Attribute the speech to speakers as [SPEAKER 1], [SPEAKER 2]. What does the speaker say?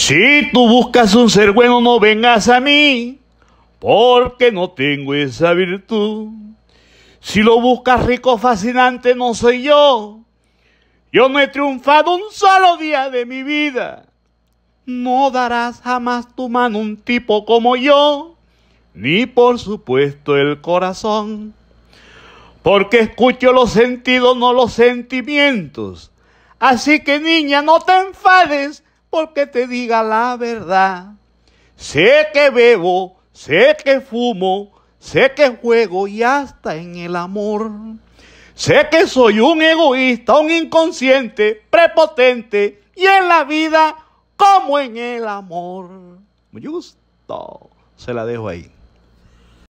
[SPEAKER 1] Si tú buscas un ser bueno, no vengas a mí, porque no tengo esa virtud. Si lo buscas rico, fascinante, no soy yo. Yo no he triunfado un solo día de mi vida. No darás jamás tu mano un tipo como yo, ni por supuesto el corazón. Porque escucho los sentidos, no los sentimientos. Así que niña, no te enfades porque te diga la verdad. Sé que bebo, sé que fumo, sé que juego y hasta en el amor. Sé que soy un egoísta, un inconsciente, prepotente y en la vida como en el amor. Justo, Se la dejo ahí.